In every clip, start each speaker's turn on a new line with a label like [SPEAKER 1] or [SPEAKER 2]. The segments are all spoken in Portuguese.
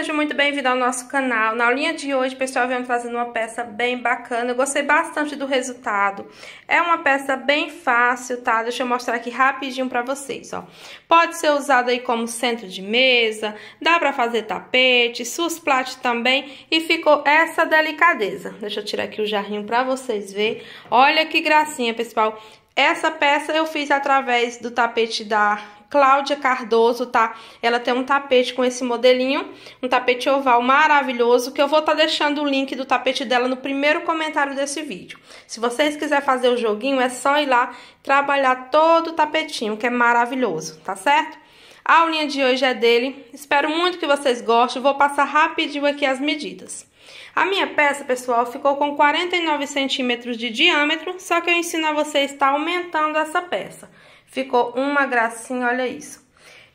[SPEAKER 1] seja muito bem-vindo ao nosso canal. Na linha de hoje, pessoal, vem trazendo uma peça bem bacana. Eu gostei bastante do resultado. É uma peça bem fácil, tá? Deixa eu mostrar aqui rapidinho pra vocês, ó. Pode ser usada aí como centro de mesa, dá pra fazer tapete, susplate também. E ficou essa delicadeza. Deixa eu tirar aqui o jarrinho pra vocês verem. Olha que gracinha, pessoal. Essa peça eu fiz através do tapete da Cláudia Cardoso, tá? Ela tem um tapete com esse modelinho, um tapete oval maravilhoso, que eu vou estar tá deixando o link do tapete dela no primeiro comentário desse vídeo. Se vocês quiserem fazer o joguinho, é só ir lá trabalhar todo o tapetinho, que é maravilhoso, tá certo? A aulinha de hoje é dele, espero muito que vocês gostem, vou passar rapidinho aqui as medidas. A minha peça, pessoal, ficou com 49 centímetros de diâmetro, só que eu ensino a você estar tá aumentando essa peça. Ficou uma gracinha, olha isso.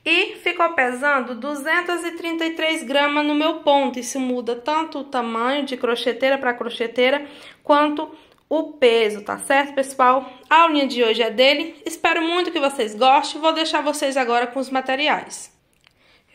[SPEAKER 1] E ficou pesando 233 gramas no meu ponto. Isso muda tanto o tamanho de crocheteira para crocheteira, quanto o peso, tá certo, pessoal? A aulinha de hoje é dele. Espero muito que vocês gostem. Vou deixar vocês agora com os materiais.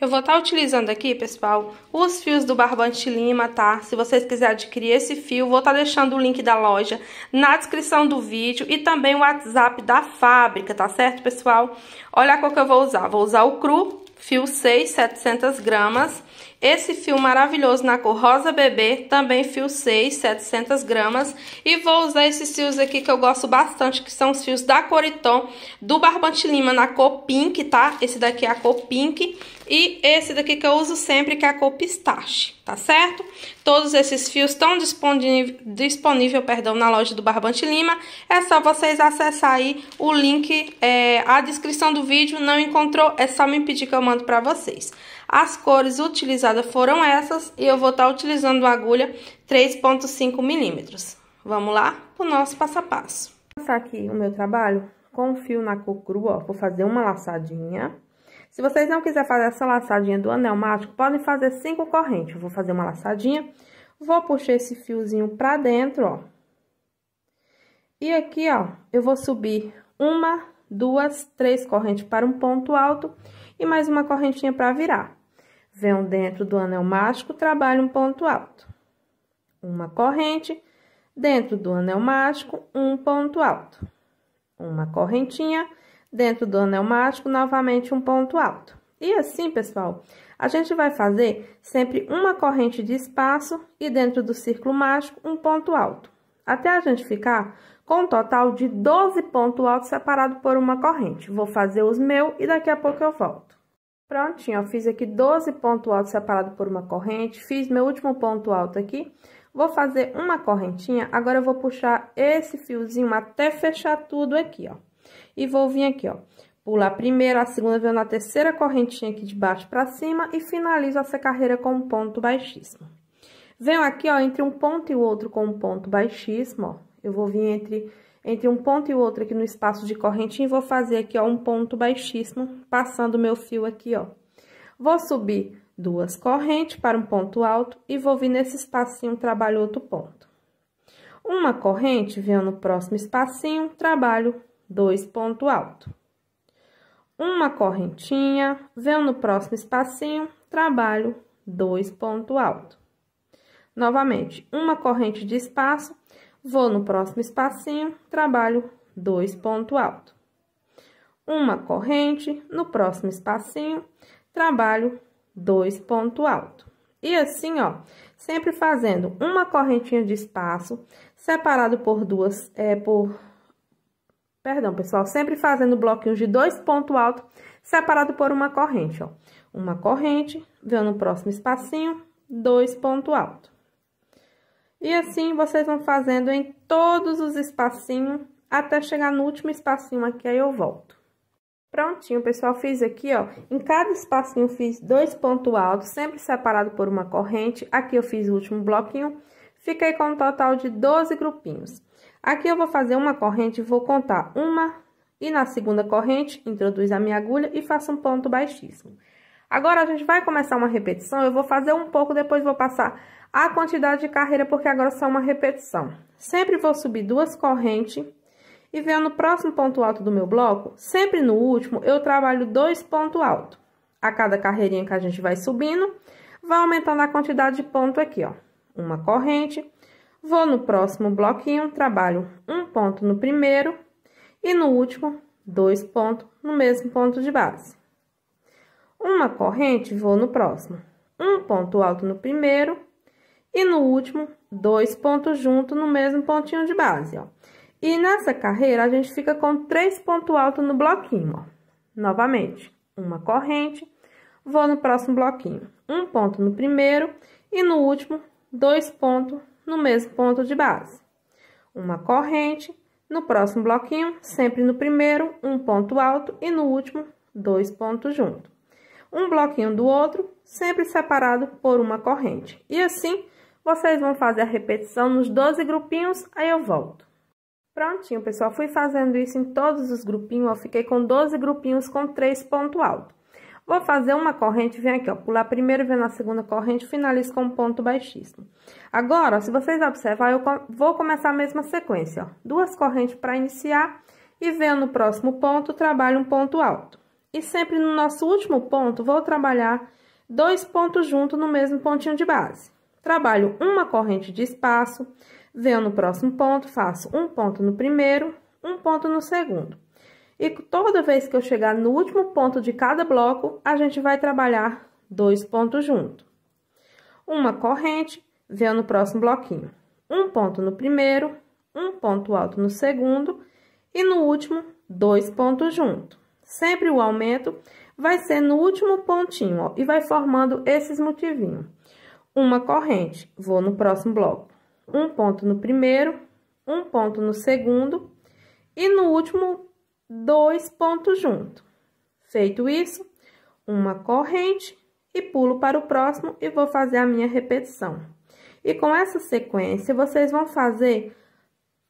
[SPEAKER 1] Eu vou estar tá utilizando aqui, pessoal, os fios do barbante lima, tá? Se vocês quiserem adquirir esse fio, vou estar tá deixando o link da loja na descrição do vídeo e também o WhatsApp da fábrica, tá certo, pessoal? Olha qual que eu vou usar. Vou usar o cru, fio 6, 700 gramas. Esse fio maravilhoso na cor rosa bebê, também fio 6, 700 gramas. E vou usar esses fios aqui que eu gosto bastante, que são os fios da Coriton, do Barbante Lima na cor pink, tá? Esse daqui é a cor pink. E esse daqui que eu uso sempre, que é a cor pistache, tá certo? Todos esses fios estão disponível, disponível perdão, na loja do Barbante Lima. É só vocês acessar aí o link, é, a descrição do vídeo. Não encontrou? É só me pedir que eu mando para vocês. As cores utilizadas foram essas e eu vou estar tá utilizando agulha 3.5 milímetros. Vamos lá para o nosso passo a passo. Vou passar aqui o meu trabalho com o fio na cor crua, ó, vou fazer uma laçadinha. Se vocês não quiserem fazer essa laçadinha do anel mágico, podem fazer cinco correntes. Eu vou fazer uma laçadinha, vou puxar esse fiozinho pra dentro, ó. E aqui, ó, eu vou subir uma, duas, três correntes para um ponto alto e mais uma correntinha para virar. Venham dentro do anel mágico, trabalho um ponto alto. Uma corrente, dentro do anel mágico, um ponto alto. Uma correntinha, dentro do anel mágico, novamente um ponto alto. E assim, pessoal, a gente vai fazer sempre uma corrente de espaço e dentro do círculo mágico um ponto alto. Até a gente ficar com um total de 12 pontos altos separados por uma corrente. Vou fazer os meus e daqui a pouco eu volto. Prontinho, eu fiz aqui 12 pontos altos separados por uma corrente, fiz meu último ponto alto aqui. Vou fazer uma correntinha, agora eu vou puxar esse fiozinho até fechar tudo aqui, ó e vou vir aqui, ó. Pular a primeira, a segunda, venho na terceira correntinha aqui de baixo pra cima e finalizo essa carreira com um ponto baixíssimo. Venho aqui, ó, entre um ponto e o outro com um ponto baixíssimo, ó. Eu vou vir entre, entre um ponto e o outro aqui no espaço de correntinha e vou fazer aqui, ó, um ponto baixíssimo, passando o meu fio aqui, ó. Vou subir duas correntes para um ponto alto e vou vir nesse espacinho, trabalho outro ponto. Uma corrente, venho no próximo espacinho, trabalho dois ponto alto. Uma correntinha, venho no próximo espacinho, trabalho dois ponto alto. Novamente, uma corrente de espaço, vou no próximo espacinho, trabalho dois ponto alto. Uma corrente, no próximo espacinho, trabalho dois ponto alto. E assim, ó, sempre fazendo uma correntinha de espaço, separado por duas, é, por Perdão, pessoal, sempre fazendo bloquinhos de dois pontos altos, separado por uma corrente, ó. Uma corrente, vendo no próximo espacinho, dois pontos altos. E assim, vocês vão fazendo em todos os espacinhos, até chegar no último espacinho aqui, aí eu volto. Prontinho, pessoal, fiz aqui, ó, em cada espacinho fiz dois pontos altos, sempre separado por uma corrente. Aqui eu fiz o último bloquinho, fiquei com um total de 12 grupinhos. Aqui eu vou fazer uma corrente, vou contar uma e na segunda corrente introduz a minha agulha e faço um ponto baixíssimo. Agora a gente vai começar uma repetição, eu vou fazer um pouco, depois vou passar a quantidade de carreira, porque agora é só uma repetição. Sempre vou subir duas correntes e vendo o próximo ponto alto do meu bloco, sempre no último, eu trabalho dois pontos altos. A cada carreirinha que a gente vai subindo, vai aumentando a quantidade de ponto aqui, ó. Uma corrente, Vou no próximo bloquinho, trabalho um ponto no primeiro e no último, dois pontos no mesmo ponto de base. Uma corrente, vou no próximo. Um ponto alto no primeiro e no último, dois pontos junto no mesmo pontinho de base, ó. E nessa carreira, a gente fica com três pontos altos no bloquinho, ó. Novamente, uma corrente, vou no próximo bloquinho. Um ponto no primeiro e no último, dois pontos no mesmo ponto de base. Uma corrente, no próximo bloquinho, sempre no primeiro, um ponto alto e no último, dois pontos juntos. Um bloquinho do outro, sempre separado por uma corrente. E assim, vocês vão fazer a repetição nos 12 grupinhos, aí eu volto. Prontinho, pessoal, fui fazendo isso em todos os grupinhos, eu fiquei com 12 grupinhos com três pontos altos. Vou fazer uma corrente, vem aqui, ó, pular primeiro, vem na segunda corrente, finalizo com um ponto baixíssimo. Agora, ó, se vocês observarem, eu vou começar a mesma sequência, ó. Duas correntes para iniciar e venho no próximo ponto, trabalho um ponto alto. E sempre no nosso último ponto, vou trabalhar dois pontos juntos no mesmo pontinho de base. Trabalho uma corrente de espaço, venho no próximo ponto, faço um ponto no primeiro, um ponto no segundo. E toda vez que eu chegar no último ponto de cada bloco, a gente vai trabalhar dois pontos junto. Uma corrente, vem no próximo bloquinho. Um ponto no primeiro, um ponto alto no segundo e no último, dois pontos junto. Sempre o aumento vai ser no último pontinho, ó, e vai formando esses motivinhos. Uma corrente, vou no próximo bloco. Um ponto no primeiro, um ponto no segundo e no último dois pontos juntos. Feito isso, uma corrente e pulo para o próximo e vou fazer a minha repetição. E com essa sequência, vocês vão fazer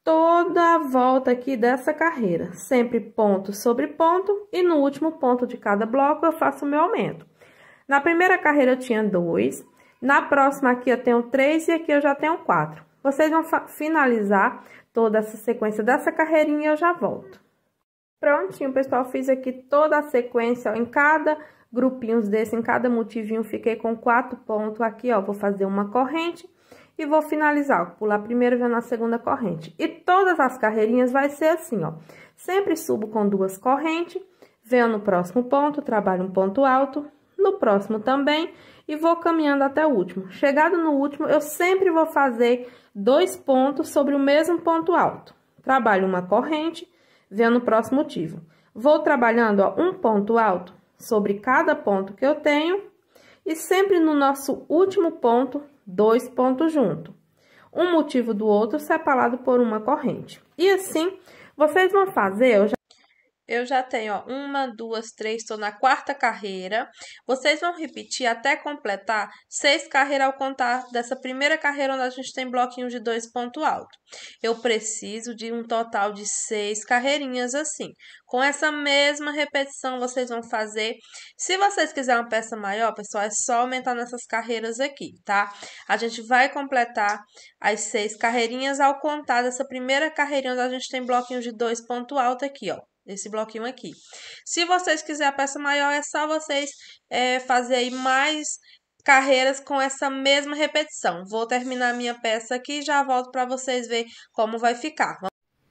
[SPEAKER 1] toda a volta aqui dessa carreira, sempre ponto sobre ponto, e no último ponto de cada bloco eu faço o meu aumento. Na primeira carreira eu tinha dois, na próxima aqui eu tenho três e aqui eu já tenho quatro. Vocês vão finalizar toda essa sequência dessa carreirinha e eu já volto. Prontinho, pessoal, fiz aqui toda a sequência ó, em cada grupinhos desse, em cada motivinho, fiquei com quatro pontos aqui, ó, vou fazer uma corrente e vou finalizar, ó, pular primeiro já na segunda corrente. E todas as carreirinhas vai ser assim, ó, sempre subo com duas correntes, venho no próximo ponto, trabalho um ponto alto, no próximo também e vou caminhando até o último. Chegado no último, eu sempre vou fazer dois pontos sobre o mesmo ponto alto. Trabalho uma corrente, vendo o próximo motivo. Vou trabalhando ó, um ponto alto sobre cada ponto que eu tenho e sempre no nosso último ponto, dois pontos junto. Um motivo do outro separado por uma corrente. E assim, vocês vão fazer... Eu já eu já tenho ó, uma, duas, três, estou na quarta carreira. Vocês vão repetir até completar seis carreiras ao contar dessa primeira carreira onde a gente tem bloquinho de dois ponto alto. Eu preciso de um total de seis carreirinhas assim. Com essa mesma repetição, vocês vão fazer. Se vocês quiserem uma peça maior, pessoal, é só aumentar nessas carreiras aqui, tá? A gente vai completar as seis carreirinhas ao contar dessa primeira carreirinha onde a gente tem bloquinho de dois ponto alto aqui, ó. Esse bloquinho aqui. Se vocês quiserem a peça maior, é só vocês é, aí mais carreiras com essa mesma repetição. Vou terminar minha peça aqui e já volto para vocês ver como vai ficar.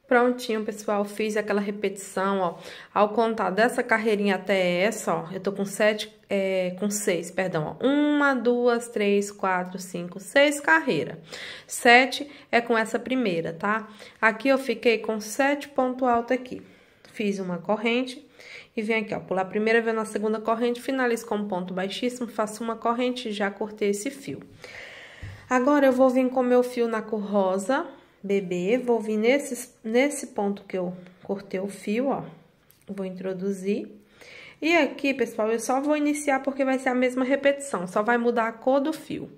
[SPEAKER 1] Prontinho, pessoal, fiz aquela repetição, ó. Ao contar dessa carreirinha até essa, ó, eu tô com sete, é, com seis, perdão, ó. Uma, duas, três, quatro, cinco, seis carreiras. Sete é com essa primeira, tá? Aqui eu fiquei com sete ponto alto aqui. Fiz uma corrente e venho aqui, ó, pular a primeira, venho na segunda corrente, finalizo com um ponto baixíssimo, faço uma corrente e já cortei esse fio. Agora, eu vou vir com meu fio na cor rosa, bebê, vou vir nesse, nesse ponto que eu cortei o fio, ó, vou introduzir. E aqui, pessoal, eu só vou iniciar porque vai ser a mesma repetição, só vai mudar a cor do fio.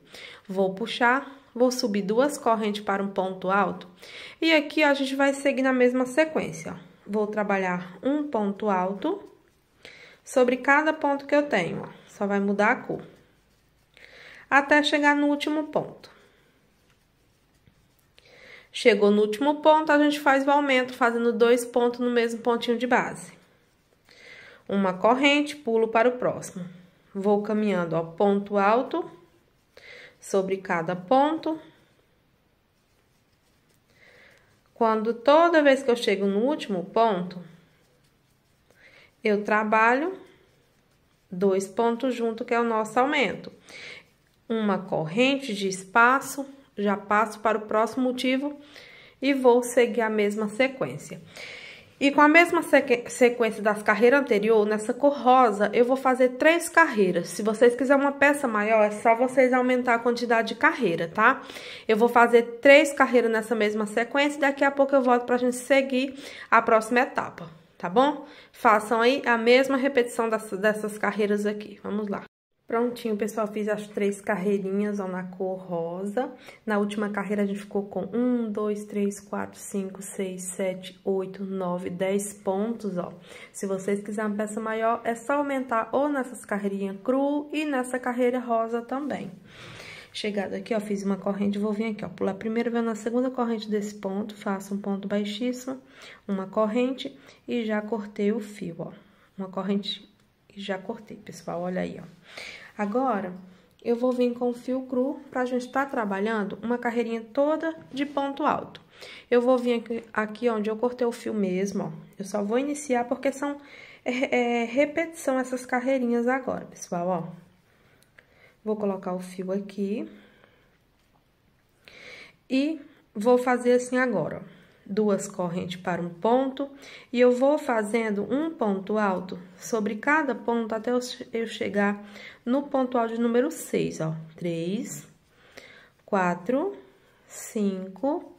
[SPEAKER 1] Vou puxar, vou subir duas correntes para um ponto alto. E aqui, ó, a gente vai seguir na mesma sequência, ó vou trabalhar um ponto alto sobre cada ponto que eu tenho, ó. Só vai mudar a cor. Até chegar no último ponto. Chegou no último ponto, a gente faz o aumento, fazendo dois pontos no mesmo pontinho de base. Uma corrente, pulo para o próximo. Vou caminhando, ó, ponto alto sobre cada ponto quando toda vez que eu chego no último ponto, eu trabalho dois pontos junto, que é o nosso aumento. Uma corrente de espaço, já passo para o próximo motivo e vou seguir a mesma sequência. E com a mesma sequência das carreiras anterior, nessa cor rosa, eu vou fazer três carreiras. Se vocês quiserem uma peça maior, é só vocês aumentar a quantidade de carreira, tá? Eu vou fazer três carreiras nessa mesma sequência e daqui a pouco eu volto pra gente seguir a próxima etapa, tá bom? Façam aí a mesma repetição dessas carreiras aqui. Vamos lá. Prontinho, pessoal, fiz as três carreirinhas, ó, na cor rosa. Na última carreira, a gente ficou com um, dois, três, quatro, cinco, seis, sete, oito, nove, dez pontos, ó. Se vocês quiserem uma peça maior, é só aumentar ou nessas carreirinhas cru e nessa carreira rosa também. Chegado aqui, ó, fiz uma corrente, vou vir aqui, ó, pular primeiro, venho na segunda corrente desse ponto, faço um ponto baixíssimo, uma corrente e já cortei o fio, ó. Uma corrente e já cortei, pessoal, olha aí, ó. Agora, eu vou vir com fio cru para a gente estar tá trabalhando uma carreirinha toda de ponto alto. Eu vou vir aqui, aqui onde eu cortei o fio mesmo, ó. Eu só vou iniciar porque são é, é, repetição essas carreirinhas agora, pessoal, ó. Vou colocar o fio aqui. E vou fazer assim agora, ó duas correntes para um ponto, e eu vou fazendo um ponto alto sobre cada ponto até eu chegar no ponto alto de número 6, ó. 3, 4, 5.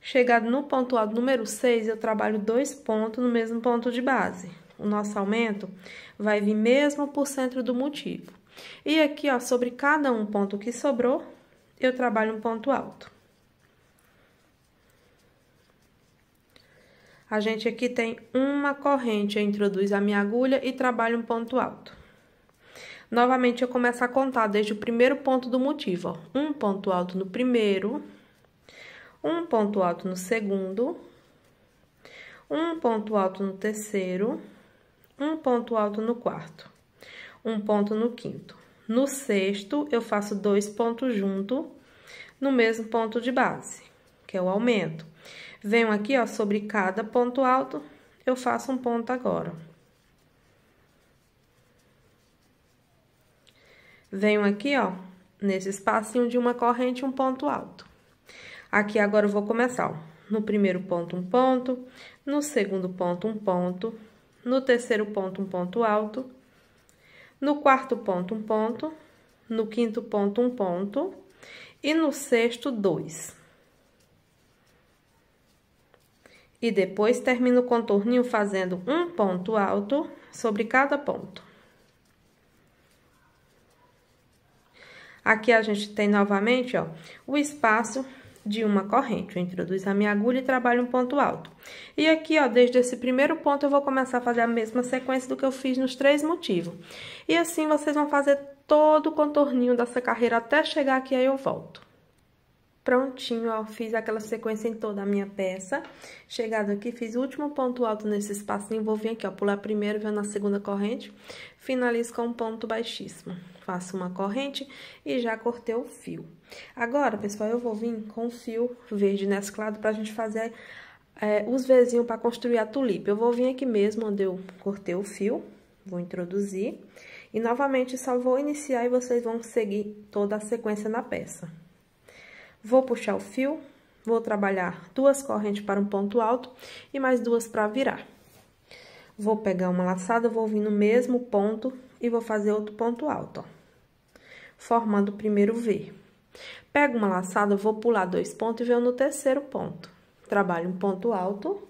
[SPEAKER 1] Chegado no ponto alto número 6, eu trabalho dois pontos no mesmo ponto de base. O nosso aumento vai vir mesmo por centro do motivo. E aqui, ó, sobre cada um ponto que sobrou, eu trabalho um ponto alto. A gente aqui tem uma corrente, eu introduzo a minha agulha e trabalho um ponto alto. Novamente, eu começo a contar desde o primeiro ponto do motivo, ó. Um ponto alto no primeiro, um ponto alto no segundo, um ponto alto no terceiro, um ponto alto no quarto, um ponto no quinto. No sexto, eu faço dois pontos junto no mesmo ponto de base, que é o aumento. Venho aqui, ó, sobre cada ponto alto, eu faço um ponto agora. Venho aqui, ó, nesse espacinho de uma corrente, um ponto alto. Aqui agora eu vou começar, ó, no primeiro ponto um ponto, no segundo ponto um ponto, no terceiro ponto um ponto alto, no quarto ponto um ponto, no quinto ponto um ponto e no sexto dois. e depois termino o contorninho fazendo um ponto alto sobre cada ponto. Aqui a gente tem novamente, ó, o espaço de uma corrente. Eu introduzo a minha agulha e trabalho um ponto alto. E aqui, ó, desde esse primeiro ponto eu vou começar a fazer a mesma sequência do que eu fiz nos três motivos. E assim vocês vão fazer todo o contorninho dessa carreira até chegar aqui, aí eu volto prontinho, ó, fiz aquela sequência em toda a minha peça. Chegado aqui, fiz o último ponto alto nesse espacinho, vou vir aqui, ó, pular primeiro, venho na segunda corrente, finalizo com um ponto baixíssimo. Faço uma corrente e já cortei o fio. Agora, pessoal, eu vou vir com fio verde mesclado pra gente fazer é, os vizinhos para construir a tulipa. Eu vou vir aqui mesmo onde eu cortei o fio, vou introduzir. E novamente, só vou iniciar e vocês vão seguir toda a sequência na peça. Vou puxar o fio, vou trabalhar duas correntes para um ponto alto e mais duas para virar. Vou pegar uma laçada, vou vir no mesmo ponto e vou fazer outro ponto alto, ó. Formando o primeiro V. Pego uma laçada, vou pular dois pontos e venho no terceiro ponto. Trabalho um ponto alto,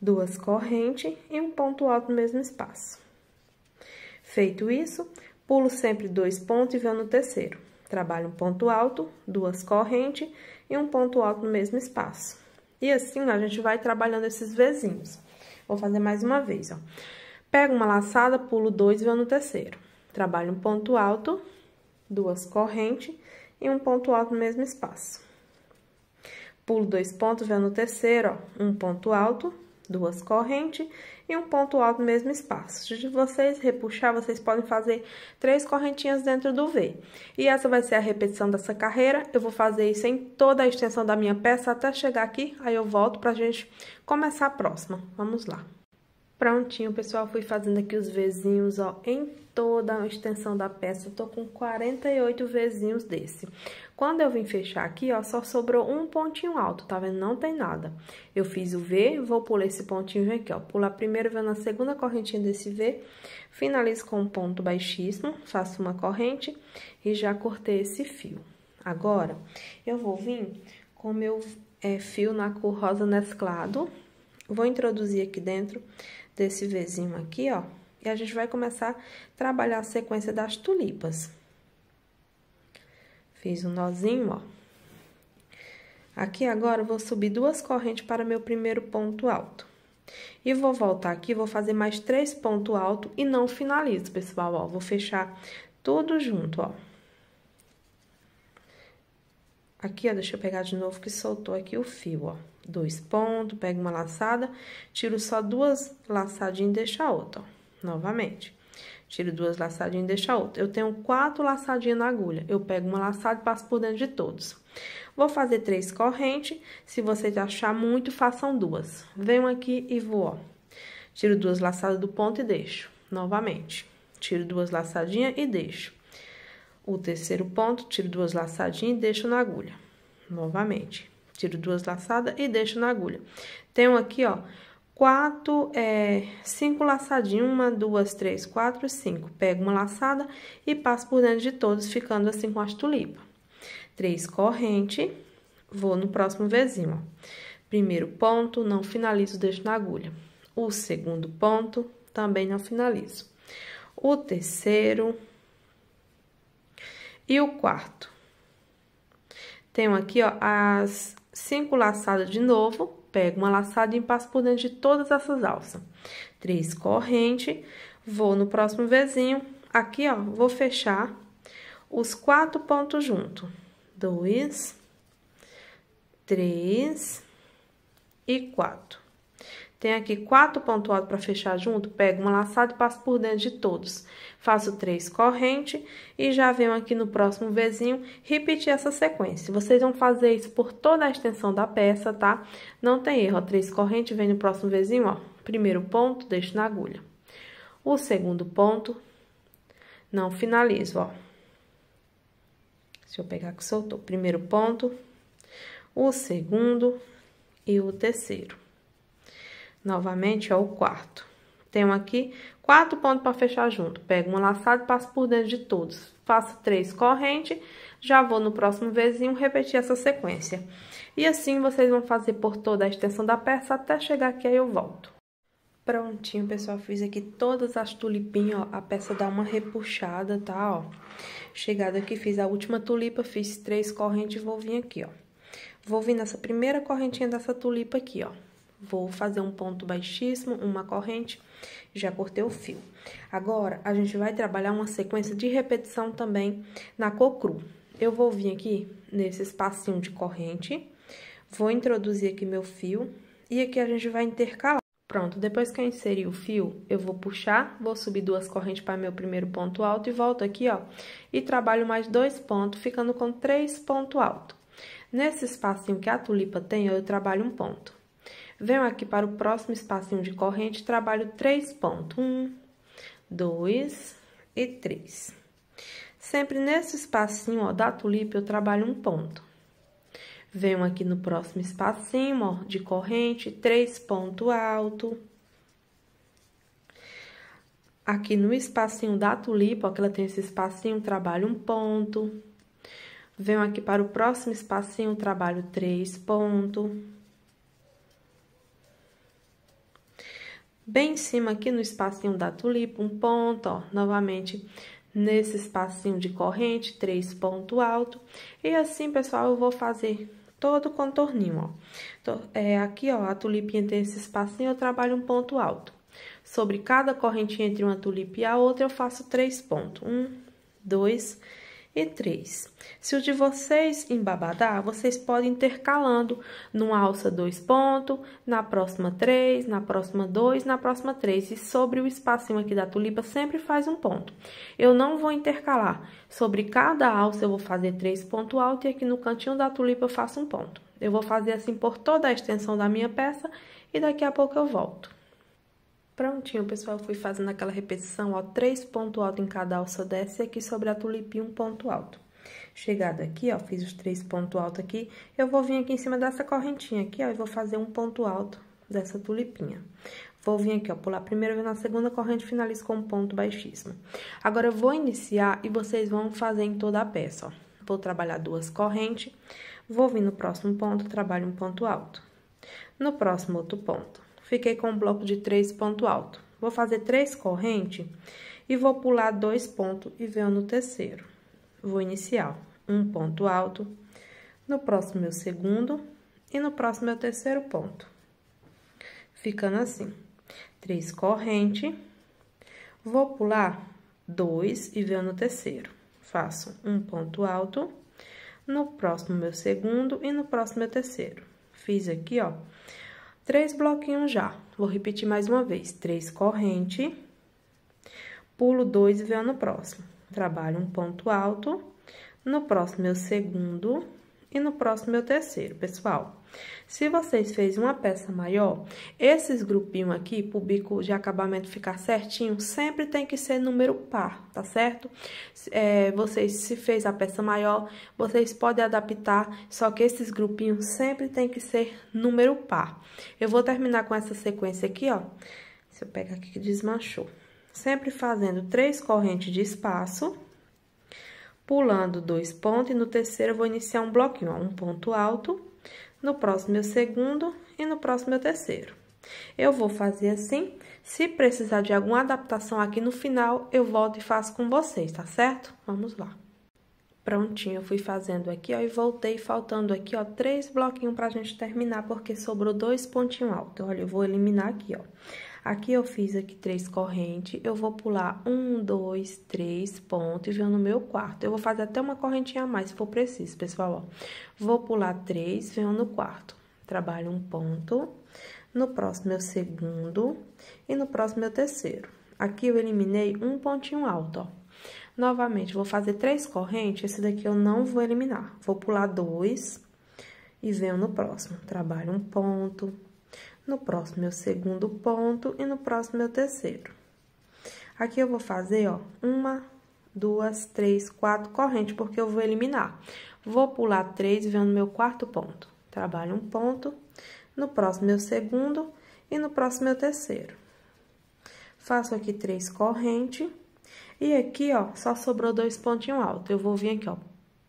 [SPEAKER 1] duas correntes e um ponto alto no mesmo espaço. Feito isso, pulo sempre dois pontos e venho no terceiro trabalho um ponto alto, duas correntes e um ponto alto no mesmo espaço. E assim, a gente vai trabalhando esses vizinhos. Vou fazer mais uma vez, ó. Pego uma laçada, pulo dois e vou no terceiro. Trabalho um ponto alto, duas correntes e um ponto alto no mesmo espaço. Pulo dois pontos, venho no terceiro, ó, um ponto alto, duas correntes e um ponto alto no mesmo espaço. Se vocês repuxar, vocês podem fazer três correntinhas dentro do V. E essa vai ser a repetição dessa carreira. Eu vou fazer isso em toda a extensão da minha peça até chegar aqui, aí eu volto pra gente começar a próxima. Vamos lá. Prontinho, pessoal, fui fazendo aqui os Vzinhos, ó, em toda a extensão da peça. Eu tô com 48 vezinhos desse. Quando eu vim fechar aqui, ó, só sobrou um pontinho alto, tá vendo? Não tem nada. Eu fiz o V, vou pular esse pontinho aqui, ó. Pular primeiro, vou na segunda correntinha desse V, finalizo com um ponto baixíssimo, faço uma corrente e já cortei esse fio. Agora, eu vou vir com meu é, fio na cor rosa mesclado, vou introduzir aqui dentro desse Vzinho aqui, ó e a gente vai começar a trabalhar a sequência das tulipas. Fiz um nozinho, ó. Aqui agora eu vou subir duas correntes para meu primeiro ponto alto. E vou voltar aqui, vou fazer mais três pontos altos e não finalizo, pessoal, ó. Vou fechar tudo junto, ó. Aqui, ó, deixa eu pegar de novo que soltou aqui o fio, ó. Dois pontos, pego uma laçada, tiro só duas laçadinhas e deixo a outra, ó novamente. Tiro duas laçadinhas e deixo a outra. Eu tenho quatro laçadinhas na agulha. Eu pego uma laçada e passo por dentro de todos. Vou fazer três correntes. Se você achar muito, façam duas. Venho aqui e vou, ó. Tiro duas laçadas do ponto e deixo. Novamente. Tiro duas laçadinhas e deixo. O terceiro ponto, tiro duas laçadinhas e deixo na agulha. Novamente. Tiro duas laçadas e deixo na agulha. Tenho aqui, ó, quatro, é, cinco laçadinhos, uma, duas, três, quatro, cinco. Pego uma laçada e passo por dentro de todos, ficando assim com as tulipas. Três corrente, vou no próximo vizinho, ó. Primeiro ponto, não finalizo, deixo na agulha. O segundo ponto, também não finalizo. O terceiro e o quarto. Tenho aqui, ó, as cinco laçadas de novo, pego uma laçada e passo por dentro de todas essas alças. Três corrente, vou no próximo vizinho, aqui, ó, vou fechar os quatro pontos junto. Dois, três e quatro. Tenho aqui quatro ponto alto para fechar junto, pego uma laçada e passo por dentro de todos. Faço três corrente e já venho aqui no próximo vizinho repetir essa sequência. Vocês vão fazer isso por toda a extensão da peça, tá? Não tem erro, ó, três corrente, vem no próximo vizinho, ó. Primeiro ponto, deixo na agulha. O segundo ponto, não finalizo, ó. Deixa eu pegar que soltou. Primeiro ponto, o segundo e o terceiro novamente, ó, é o quarto. Tenho aqui quatro pontos para fechar junto. Pego uma laçada e passo por dentro de todos. Faço três correntes, já vou no próximo vizinho repetir essa sequência. E assim, vocês vão fazer por toda a extensão da peça até chegar aqui, aí eu volto. Prontinho, pessoal, fiz aqui todas as tulipinhas, ó, a peça dá uma repuxada, tá, ó. Chegada aqui, fiz a última tulipa, fiz três correntes e vou vir aqui, ó. Vou vir nessa primeira correntinha dessa tulipa aqui, ó. Vou fazer um ponto baixíssimo, uma corrente, já cortei o fio. Agora, a gente vai trabalhar uma sequência de repetição também na cor cru. Eu vou vir aqui nesse espacinho de corrente, vou introduzir aqui meu fio e aqui a gente vai intercalar. Pronto, depois que eu inseri o fio, eu vou puxar, vou subir duas correntes para meu primeiro ponto alto e volto aqui, ó, e trabalho mais dois pontos, ficando com três pontos altos. Nesse espacinho que a tulipa tem, eu trabalho um ponto. Venho aqui para o próximo espacinho de corrente, trabalho três pontos. Um, dois e três. Sempre nesse espacinho, ó, da tulipa, eu trabalho um ponto. Venho aqui no próximo espacinho, ó, de corrente, três ponto alto. Aqui no espacinho da tulipa, ó, que ela tem esse espacinho, trabalho um ponto. Venho aqui para o próximo espacinho, trabalho três pontos. bem em cima aqui no espacinho da tulipa, um ponto, ó, novamente nesse espacinho de corrente, três ponto alto. E assim, pessoal, eu vou fazer todo o contorninho, ó. é, aqui, ó, a tulipinha tem esse espacinho, eu trabalho um ponto alto. Sobre cada correntinha entre uma tulipa e a outra, eu faço três pontos. Um, dois, três e 3. Se o de vocês embabadar, vocês podem intercalando numa alça 2 pontos, na próxima 3, na próxima 2, na próxima 3. E sobre o espacinho aqui da tulipa, sempre faz um ponto. Eu não vou intercalar. Sobre cada alça, eu vou fazer 3 pontos altos e aqui no cantinho da tulipa eu faço um ponto. Eu vou fazer assim por toda a extensão da minha peça e daqui a pouco eu volto. Prontinho, pessoal, fui fazendo aquela repetição, ó, três pontos altos em cada alça dessa e aqui sobre a tulipinha um ponto alto. Chegado aqui, ó, fiz os três pontos altos aqui, eu vou vir aqui em cima dessa correntinha aqui, ó, e vou fazer um ponto alto dessa tulipinha. Vou vir aqui, ó, pular primeiro, na segunda corrente, finalizo com um ponto baixíssimo. Agora, eu vou iniciar e vocês vão fazer em toda a peça, ó. Vou trabalhar duas correntes, vou vir no próximo ponto, trabalho um ponto alto. No próximo outro ponto, fiquei com um bloco de três ponto alto. Vou fazer três correntes e vou pular dois pontos e venho no terceiro. Vou iniciar um ponto alto, no próximo meu segundo e no próximo meu terceiro ponto. Ficando assim, três correntes, vou pular dois e venho no terceiro. Faço um ponto alto, no próximo meu segundo e no próximo meu terceiro. Fiz aqui, ó, Três bloquinhos já. Vou repetir mais uma vez. Três corrente. Pulo dois e venho no próximo. Trabalho um ponto alto. No próximo, meu é segundo. E no próximo, meu é terceiro, pessoal. Se vocês fez uma peça maior, esses grupinhos aqui, pro bico de acabamento ficar certinho, sempre tem que ser número par, tá certo? É, vocês, se fez a peça maior, vocês podem adaptar, só que esses grupinhos sempre tem que ser número par. Eu vou terminar com essa sequência aqui, ó. Se eu pegar aqui que desmanchou. Sempre fazendo três correntes de espaço pulando dois pontos, e no terceiro eu vou iniciar um bloquinho, ó, um ponto alto, no próximo eu segundo e no próximo eu terceiro. Eu vou fazer assim, se precisar de alguma adaptação aqui no final, eu volto e faço com vocês, tá certo? Vamos lá. Prontinho, eu fui fazendo aqui, ó, e voltei faltando aqui, ó, três bloquinhos pra gente terminar, porque sobrou dois pontinhos altos. Olha, eu vou eliminar aqui, ó. Aqui eu fiz aqui três correntes, eu vou pular um, dois, três pontos e venho no meu quarto. Eu vou fazer até uma correntinha a mais, se for preciso, pessoal, ó. Vou pular três, venho no quarto. Trabalho um ponto, no próximo é o segundo e no próximo é o terceiro. Aqui eu eliminei um pontinho alto, ó. Novamente, vou fazer três correntes, esse daqui eu não vou eliminar. Vou pular dois e venho no próximo. Trabalho um ponto, no próximo meu segundo ponto e no próximo meu terceiro. Aqui eu vou fazer, ó, uma, duas, três, quatro correntes, porque eu vou eliminar. Vou pular três, vendo meu quarto ponto. Trabalho um ponto, no próximo meu segundo e no próximo meu terceiro. Faço aqui três correntes e aqui, ó, só sobrou dois pontinhos altos. Eu vou vir aqui, ó,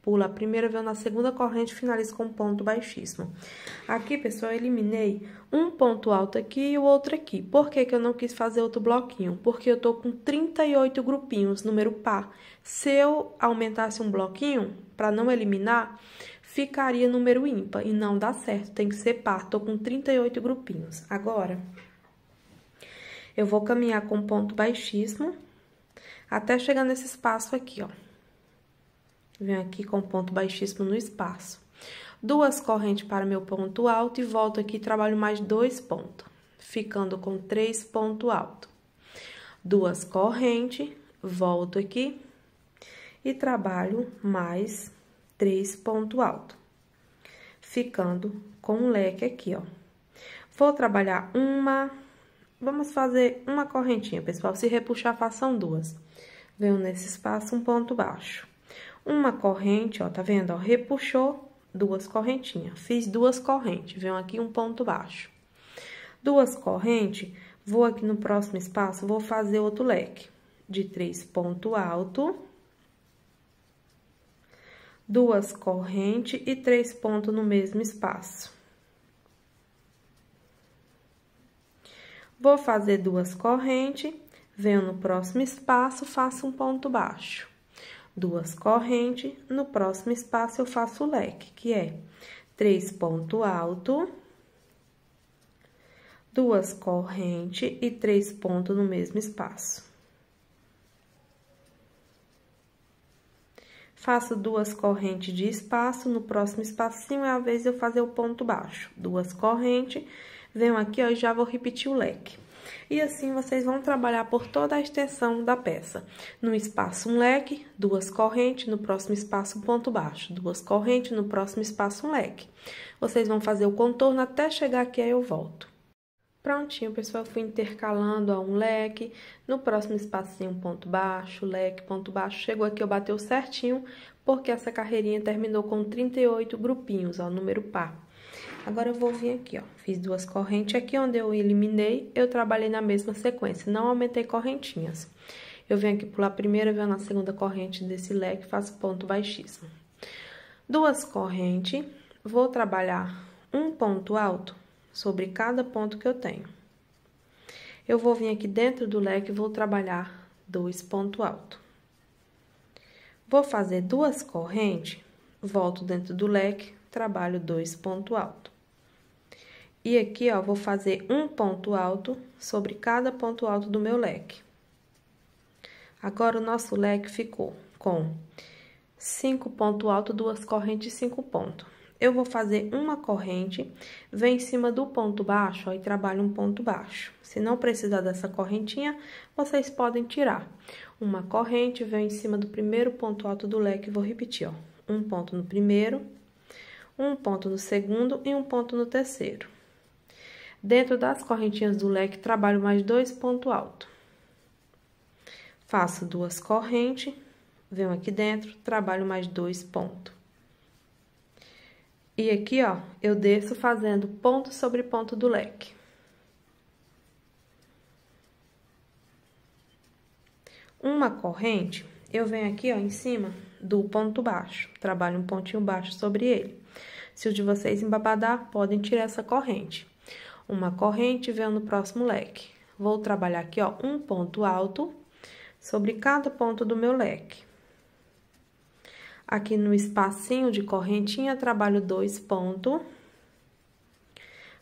[SPEAKER 1] pula a primeira, veio na segunda corrente, finalizo com um ponto baixíssimo. Aqui, pessoal, eu eliminei um ponto alto aqui e o outro aqui. Por que, que eu não quis fazer outro bloquinho? Porque eu tô com 38 grupinhos, número par. Se eu aumentasse um bloquinho, para não eliminar, ficaria número ímpar e não dá certo, tem que ser par. Tô com 38 grupinhos. Agora, eu vou caminhar com ponto baixíssimo até chegar nesse espaço aqui, ó. Venho aqui com ponto baixíssimo no espaço. Duas correntes para meu ponto alto e volto aqui e trabalho mais dois pontos, ficando com três ponto alto. Duas correntes, volto aqui e trabalho mais três ponto alto, ficando com um leque aqui, ó. Vou trabalhar uma, vamos fazer uma correntinha, pessoal. Se repuxar, façam duas. Venho nesse espaço um ponto baixo uma corrente, ó, tá vendo? Ó, repuxou duas correntinhas. Fiz duas correntes, venho aqui um ponto baixo. Duas correntes, vou aqui no próximo espaço, vou fazer outro leque. De três ponto alto, duas correntes e três pontos no mesmo espaço. Vou fazer duas correntes, venho no próximo espaço, faço um ponto baixo duas correntes. No próximo espaço, eu faço o leque, que é três ponto alto, duas correntes e três pontos no mesmo espaço. Faço duas correntes de espaço, no próximo espacinho é a vez eu fazer o ponto baixo. Duas correntes, venho aqui, ó, e já vou repetir o leque e assim vocês vão trabalhar por toda a extensão da peça. No espaço um leque, duas correntes, no próximo espaço um ponto baixo, duas correntes, no próximo espaço um leque. Vocês vão fazer o contorno até chegar aqui, aí eu volto. Prontinho, pessoal, fui intercalando a um leque, no próximo espacinho um ponto baixo, leque, ponto baixo, chegou aqui, eu bateu certinho, porque essa carreirinha terminou com 38 grupinhos, ó, número par. Agora eu vou vir aqui, ó, fiz duas correntes. Aqui onde eu eliminei, eu trabalhei na mesma sequência, não aumentei correntinhas. Eu venho aqui pular a primeira, venho na segunda corrente desse leque, faço ponto baixíssimo. Duas correntes, vou trabalhar um ponto alto sobre cada ponto que eu tenho. Eu vou vir aqui dentro do leque, vou trabalhar dois ponto alto. Vou fazer duas correntes, volto dentro do leque, trabalho dois ponto alto. E aqui, ó, vou fazer um ponto alto sobre cada ponto alto do meu leque. Agora, o nosso leque ficou com cinco ponto alto, duas correntes e cinco pontos. Eu vou fazer uma corrente, vem em cima do ponto baixo, ó, e trabalho um ponto baixo. Se não precisar dessa correntinha, vocês podem tirar. Uma corrente, vem em cima do primeiro ponto alto do leque, vou repetir, ó. Um ponto no primeiro, um ponto no segundo e um ponto no terceiro. Dentro das correntinhas do leque, trabalho mais dois pontos altos. Faço duas correntes, venho aqui dentro, trabalho mais dois pontos. E aqui, ó, eu desço fazendo ponto sobre ponto do leque. Uma corrente, eu venho aqui, ó, em cima do ponto baixo, trabalho um pontinho baixo sobre ele. Se o de vocês embabadar, podem tirar essa corrente uma corrente vendo o no próximo leque. Vou trabalhar aqui, ó, um ponto alto sobre cada ponto do meu leque. Aqui no espacinho de correntinha, trabalho dois pontos.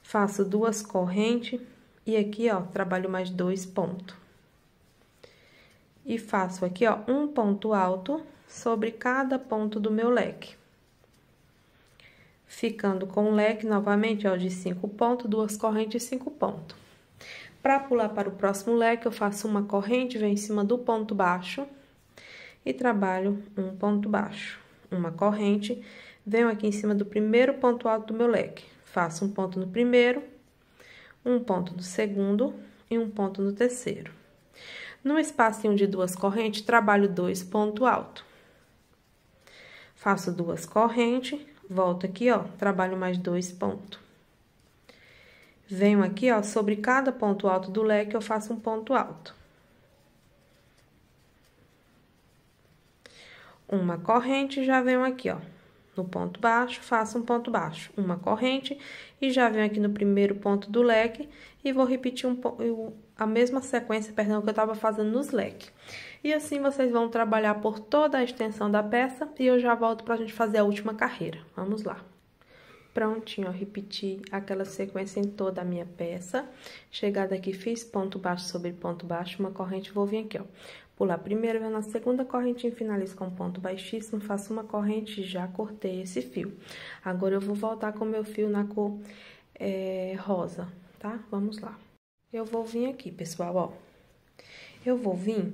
[SPEAKER 1] Faço duas correntes e aqui, ó, trabalho mais dois pontos. E faço aqui, ó, um ponto alto sobre cada ponto do meu leque ficando com um leque novamente, ó, de cinco pontos, duas correntes e cinco pontos. Para pular para o próximo leque, eu faço uma corrente, venho em cima do ponto baixo e trabalho um ponto baixo. Uma corrente, venho aqui em cima do primeiro ponto alto do meu leque. Faço um ponto no primeiro, um ponto no segundo e um ponto no terceiro. No espacinho de duas correntes, trabalho dois pontos alto. Faço duas correntes, Volto aqui, ó, trabalho mais dois pontos. Venho aqui, ó, sobre cada ponto alto do leque, eu faço um ponto alto. Uma corrente, já venho aqui, ó, no ponto baixo, faço um ponto baixo. Uma corrente, e já venho aqui no primeiro ponto do leque, e vou repetir um, a mesma sequência, perdão, que eu tava fazendo nos leques. E assim vocês vão trabalhar por toda a extensão da peça e eu já volto para a gente fazer a última carreira. Vamos lá. Prontinho, ó, repeti aquela sequência em toda a minha peça. Chegada aqui, fiz ponto baixo sobre ponto baixo, uma corrente, vou vir aqui, ó. Pular primeiro, na segunda correntinha, finalizo com ponto baixíssimo, faço uma corrente já cortei esse fio. Agora, eu vou voltar com meu fio na cor é, rosa, tá? Vamos lá. Eu vou vir aqui, pessoal, ó. Eu vou vir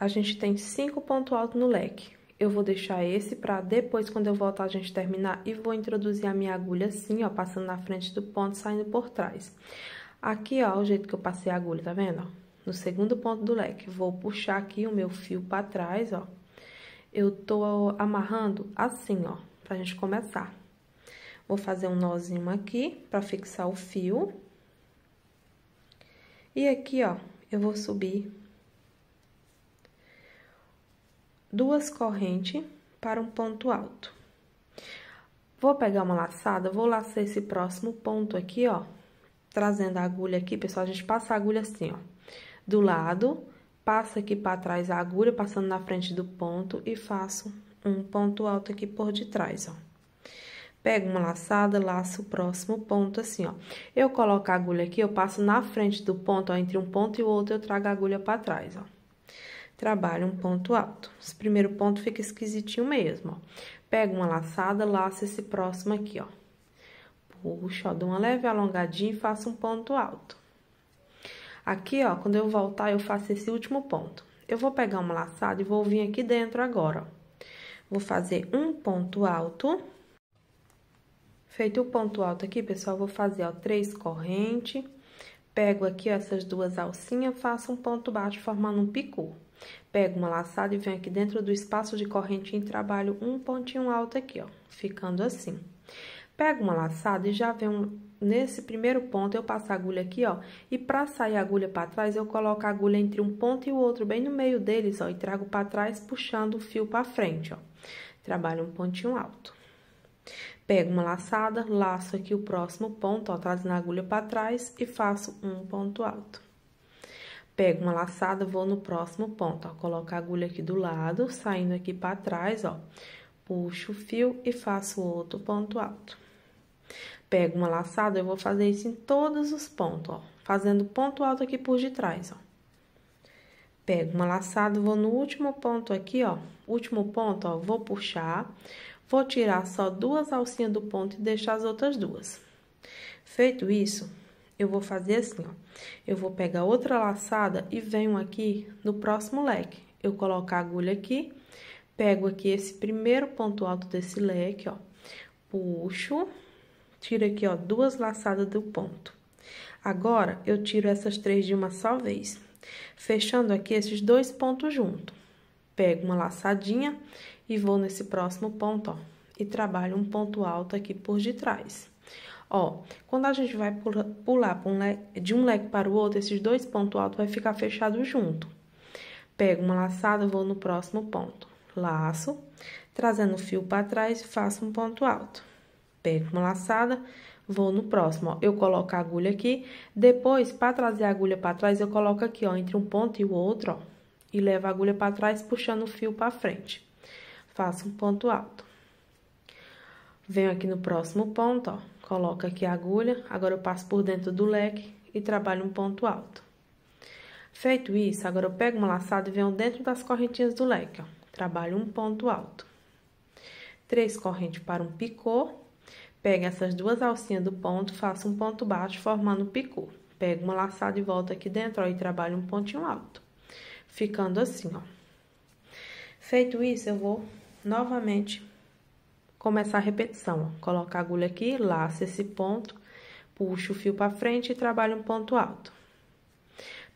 [SPEAKER 1] a gente tem cinco pontos altos no leque. Eu vou deixar esse para depois, quando eu voltar, a gente terminar e vou introduzir a minha agulha assim, ó, passando na frente do ponto, saindo por trás. Aqui, ó, o jeito que eu passei a agulha, tá vendo, ó? No segundo ponto do leque, vou puxar aqui o meu fio para trás, ó. Eu tô amarrando assim, ó, pra gente começar. Vou fazer um nozinho aqui para fixar o fio. E aqui, ó, eu vou subir duas correntes para um ponto alto. Vou pegar uma laçada, vou laçar esse próximo ponto aqui, ó. Trazendo a agulha aqui, pessoal, a gente passa a agulha assim, ó. Do lado, passa aqui para trás a agulha, passando na frente do ponto e faço um ponto alto aqui por detrás, ó. Pego uma laçada, laço o próximo ponto assim, ó. Eu coloco a agulha aqui, eu passo na frente do ponto, ó, entre um ponto e o outro, eu trago a agulha para trás, ó trabalha um ponto alto. Esse primeiro ponto fica esquisitinho mesmo, ó. Pega uma laçada, laça esse próximo aqui, ó. Puxa, ó, dou uma leve alongadinha e faço um ponto alto. Aqui, ó, quando eu voltar, eu faço esse último ponto. Eu vou pegar uma laçada e vou vir aqui dentro agora, ó. Vou fazer um ponto alto. Feito o ponto alto aqui, pessoal, vou fazer, ó, três correntes. Pego aqui ó, essas duas alcinhas, faço um ponto baixo formando um picô. Pego uma laçada e venho aqui dentro do espaço de correntinha e trabalho um pontinho alto aqui, ó, ficando assim. Pego uma laçada e já venho nesse primeiro ponto, eu passo a agulha aqui, ó, e pra sair a agulha pra trás, eu coloco a agulha entre um ponto e o outro, bem no meio deles, ó, e trago pra trás, puxando o fio pra frente, ó. Trabalho um pontinho alto. Pego uma laçada, laço aqui o próximo ponto, ó, trazendo a agulha pra trás e faço um ponto alto. Pego uma laçada, vou no próximo ponto, ó. Coloco a agulha aqui do lado, saindo aqui para trás, ó. Puxo o fio e faço outro ponto alto. Pego uma laçada, eu vou fazer isso em todos os pontos, ó. Fazendo ponto alto aqui por detrás, ó. Pego uma laçada, vou no último ponto aqui, ó. Último ponto, ó, vou puxar. Vou tirar só duas alcinhas do ponto e deixar as outras duas. Feito isso, eu vou fazer assim, ó. Eu vou pegar outra laçada e venho aqui no próximo leque. Eu coloco a agulha aqui, pego aqui esse primeiro ponto alto desse leque, ó. Puxo, tiro aqui, ó, duas laçadas do ponto. Agora, eu tiro essas três de uma só vez, fechando aqui esses dois pontos junto. Pego uma laçadinha e vou nesse próximo ponto, ó, e trabalho um ponto alto aqui por detrás. Ó, quando a gente vai pular um leque, de um leque para o outro, esses dois pontos altos vai ficar fechados junto. Pego uma laçada, vou no próximo ponto. Laço, trazendo o fio para trás e faço um ponto alto. Pego uma laçada, vou no próximo, ó. Eu coloco a agulha aqui, depois, para trazer a agulha para trás, eu coloco aqui, ó, entre um ponto e o outro, ó. E levo a agulha para trás, puxando o fio para frente. Faço um ponto alto. Venho aqui no próximo ponto, ó, coloco aqui a agulha, agora eu passo por dentro do leque e trabalho um ponto alto. Feito isso, agora eu pego uma laçada e venho dentro das correntinhas do leque, ó, trabalho um ponto alto. Três correntes para um picô, pego essas duas alcinhas do ponto, faço um ponto baixo formando o picô. Pego uma laçada e volto aqui dentro, ó, e trabalho um pontinho alto. Ficando assim, ó. Feito isso, eu vou novamente começar a repetição. Coloca a agulha aqui, laço esse ponto, puxo o fio para frente e trabalho um ponto alto.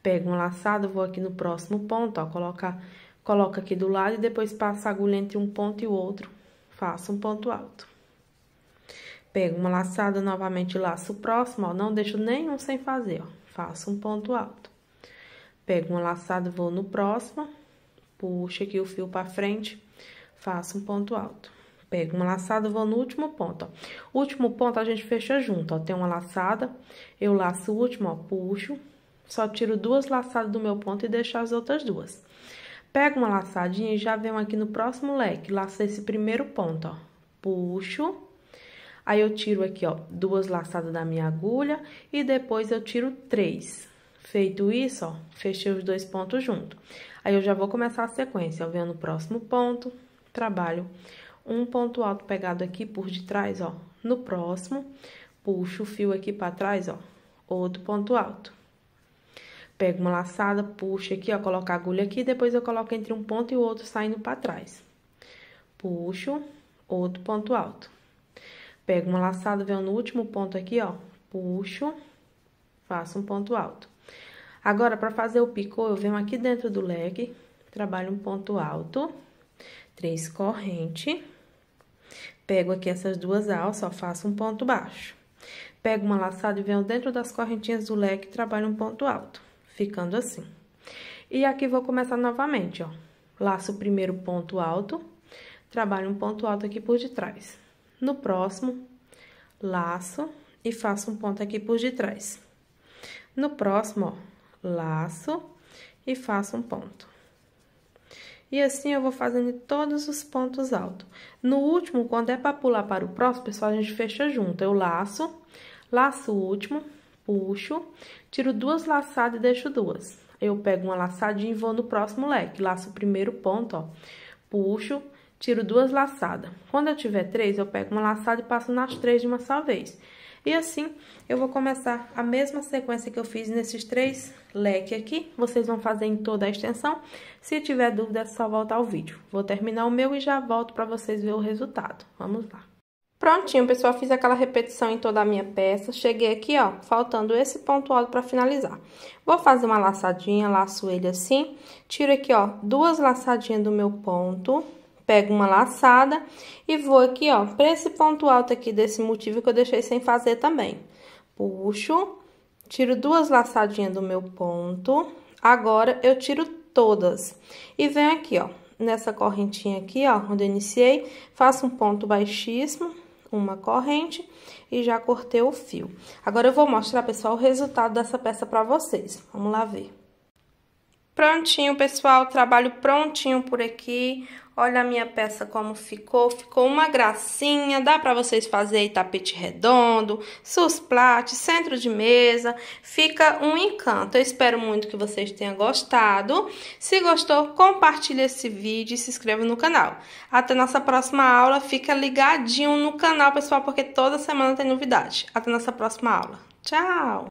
[SPEAKER 1] Pego um laçado, vou aqui no próximo ponto, ó, coloca, coloca aqui do lado e depois passa a agulha entre um ponto e o outro, faço um ponto alto. Pego uma laçada, novamente laço o próximo, ó, não deixo nenhum sem fazer, ó, faço um ponto alto. Pego uma laçada, vou no próximo, puxo aqui o fio para frente, faço um ponto alto. Pego uma laçada, vou no último ponto, ó. Último ponto a gente fecha junto, ó. Tem uma laçada, eu laço o último, ó, puxo. Só tiro duas laçadas do meu ponto e deixo as outras duas. Pego uma laçadinha e já venho aqui no próximo leque, laço esse primeiro ponto, ó. Puxo. Aí, eu tiro aqui, ó, duas laçadas da minha agulha e depois eu tiro três. Feito isso, ó, fechei os dois pontos junto. Aí, eu já vou começar a sequência, ó, venho no próximo ponto, trabalho um ponto alto pegado aqui por de trás, ó. No próximo, puxo o fio aqui para trás, ó. Outro ponto alto. Pego uma laçada, puxo aqui, ó, coloco a agulha aqui, depois eu coloco entre um ponto e o outro saindo para trás. Puxo, outro ponto alto. Pego uma laçada, venho no último ponto aqui, ó, puxo, faço um ponto alto. Agora, para fazer o picô, eu venho aqui dentro do leg, trabalho um ponto alto, três correntes Pego aqui essas duas alças, ó, faço um ponto baixo. Pego uma laçada e venho dentro das correntinhas do leque e trabalho um ponto alto, ficando assim. E aqui vou começar novamente, ó. Laço o primeiro ponto alto, trabalho um ponto alto aqui por detrás. No próximo, laço e faço um ponto aqui por detrás. No próximo, ó, laço e faço um ponto. E assim eu vou fazendo todos os pontos altos. No último, quando é para pular para o próximo, pessoal, a gente fecha junto. Eu laço, laço o último, puxo, tiro duas laçadas e deixo duas. Eu pego uma laçadinha e vou no próximo leque. Laço o primeiro ponto, ó. Puxo, tiro duas laçadas. Quando eu tiver três, eu pego uma laçada e passo nas três de uma só vez. E assim, eu vou começar a mesma sequência que eu fiz nesses três leques aqui. Vocês vão fazer em toda a extensão. Se tiver dúvida, é só voltar ao vídeo. Vou terminar o meu e já volto para vocês verem o resultado. Vamos lá. Prontinho, pessoal, fiz aquela repetição em toda a minha peça. Cheguei aqui, ó, faltando esse ponto alto para finalizar. Vou fazer uma laçadinha, laço ele assim. Tiro aqui, ó, duas laçadinhas do meu ponto pego uma laçada e vou aqui, ó, pra esse ponto alto aqui desse motivo que eu deixei sem fazer também. Puxo, tiro duas laçadinhas do meu ponto, agora eu tiro todas. E venho aqui, ó, nessa correntinha aqui, ó, onde eu iniciei, faço um ponto baixíssimo, uma corrente e já cortei o fio. Agora eu vou mostrar, pessoal, o resultado dessa peça para vocês. Vamos lá ver. Prontinho, pessoal, trabalho prontinho por aqui. Olha a minha peça como ficou, ficou uma gracinha, dá para vocês fazerem tapete redondo, susplate, centro de mesa, fica um encanto. Eu espero muito que vocês tenham gostado. Se gostou, compartilhe esse vídeo e se inscreva no canal. Até nossa próxima aula, fica ligadinho no canal, pessoal, porque toda semana tem novidade. Até nossa próxima aula. Tchau!